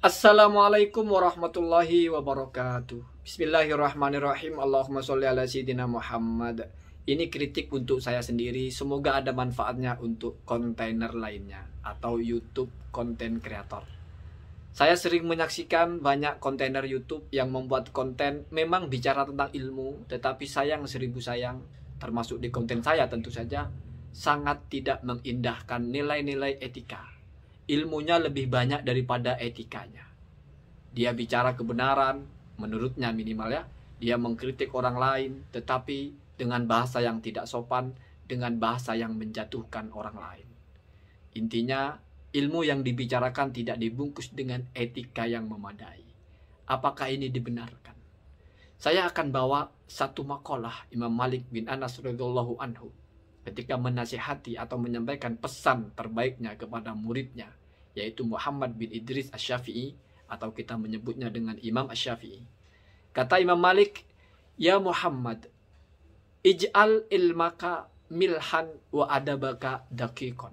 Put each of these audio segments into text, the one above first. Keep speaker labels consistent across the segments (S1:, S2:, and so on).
S1: Assalamualaikum warahmatullahi wabarakatuh. Bismillahirrahmanirrahim. Allahumma sholli ala sayyidina Muhammad. Ini kritik untuk saya sendiri. Semoga ada manfaatnya untuk kontainer lainnya atau YouTube konten kreator. Saya sering menyaksikan banyak kontainer YouTube yang membuat konten memang bicara tentang ilmu, tetapi sayang seribu sayang, termasuk di konten saya tentu saja, sangat tidak mengindahkan nilai-nilai etika ilmunya lebih banyak daripada etikanya. Dia bicara kebenaran, menurutnya minimal ya. Dia mengkritik orang lain, tetapi dengan bahasa yang tidak sopan, dengan bahasa yang menjatuhkan orang lain. Intinya, ilmu yang dibicarakan tidak dibungkus dengan etika yang memadai. Apakah ini dibenarkan? Saya akan bawa satu makalah Imam Malik bin Anas radhiyallahu anhu ketika menasihati atau menyampaikan pesan terbaiknya kepada muridnya, yaitu Muhammad bin Idris Asy-Syafi'i atau kita menyebutnya dengan Imam Asy-Syafi'i. Kata Imam Malik, "Ya Muhammad, ij'al ilmaka milhan wa adabaka daqiqan."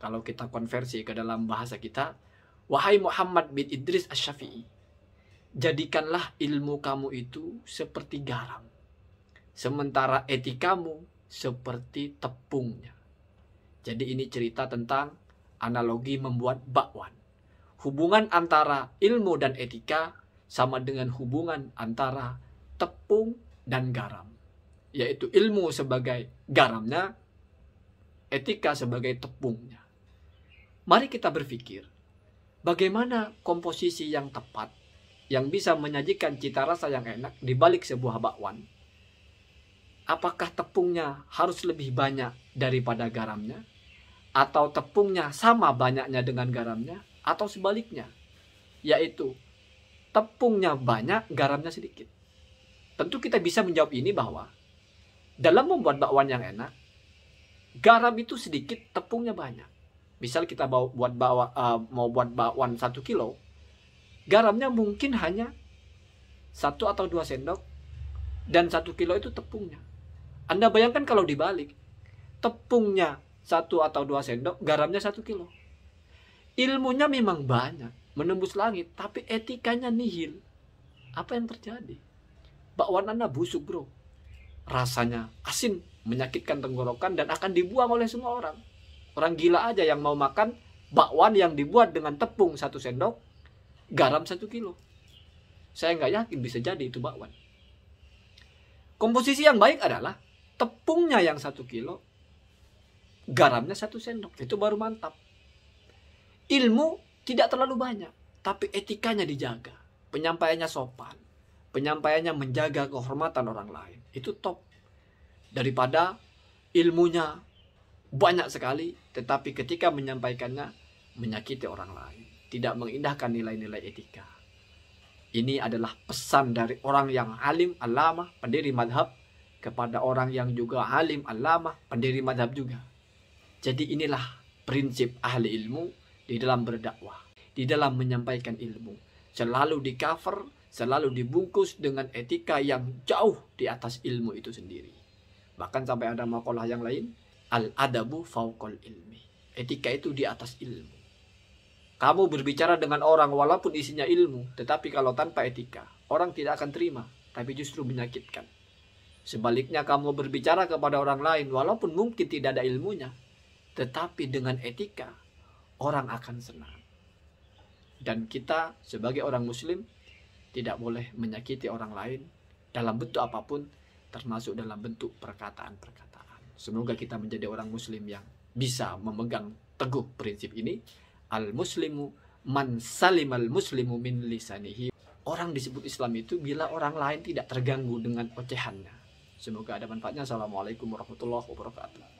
S1: Kalau kita konversi ke dalam bahasa kita, wahai Muhammad bin Idris Asy-Syafi'i, jadikanlah ilmu kamu itu seperti garam, sementara etikamu seperti tepungnya. Jadi ini cerita tentang analogi membuat bakwan. Hubungan antara ilmu dan etika sama dengan hubungan antara tepung dan garam. Yaitu ilmu sebagai garamnya, etika sebagai tepungnya. Mari kita berpikir, bagaimana komposisi yang tepat yang bisa menyajikan cita rasa yang enak di balik sebuah bakwan apakah tepungnya harus lebih banyak daripada garamnya? Atau tepungnya sama banyaknya dengan garamnya? Atau sebaliknya? Yaitu, tepungnya banyak, garamnya sedikit. Tentu kita bisa menjawab ini bahwa dalam membuat bakwan yang enak, garam itu sedikit, tepungnya banyak. Misal kita mau buat bakwan, uh, eh, mau buat bakwan satu kilo, garamnya mungkin hanya satu atau dua sendok, dan satu kilo itu tepungnya anda bayangkan kalau dibalik, tepungnya satu atau dua sendok, garamnya satu kilo. Ilmunya memang banyak, menembus langit, tapi etikanya nihil. Apa yang terjadi? Bakwan Anda busuk bro. Rasanya asin, menyakitkan tenggorokan, dan akan dibuang oleh semua orang. Orang gila aja yang mau makan bakwan yang dibuat dengan tepung satu sendok, garam satu kilo. Saya nggak yakin bisa jadi itu bakwan. Komposisi yang baik adalah tepungnya yang satu kilo, garamnya satu sendok. Itu baru mantap. Ilmu tidak terlalu banyak, tapi etikanya dijaga. Penyampaiannya sopan. Penyampaiannya menjaga kehormatan orang lain. Itu top. Daripada ilmunya banyak sekali, tetapi ketika menyampaikannya menyakiti orang lain. Tidak mengindahkan nilai-nilai etika. Ini adalah pesan dari orang yang alim, alamah, pendiri madhab, kepada orang yang juga alim, alamah, pendiri madhab juga. Jadi inilah prinsip ahli ilmu di dalam berdakwah, di dalam menyampaikan ilmu. Selalu di cover, selalu dibungkus dengan etika yang jauh di atas ilmu itu sendiri. Bahkan sampai ada makalah yang lain, al-adabu faukol ilmi. Etika itu di atas ilmu. Kamu berbicara dengan orang walaupun isinya ilmu, tetapi kalau tanpa etika, orang tidak akan terima, tapi justru menyakitkan. Sebaliknya kamu berbicara kepada orang lain walaupun mungkin tidak ada ilmunya. Tetapi dengan etika orang akan senang. Dan kita sebagai orang muslim tidak boleh menyakiti orang lain dalam bentuk apapun termasuk dalam bentuk perkataan-perkataan. Semoga kita menjadi orang muslim yang bisa memegang teguh prinsip ini. Al muslimu man al muslimu min lisanihi. Orang disebut Islam itu bila orang lain tidak terganggu dengan ocehannya Semoga ada manfaatnya. Assalamualaikum warahmatullahi wabarakatuh.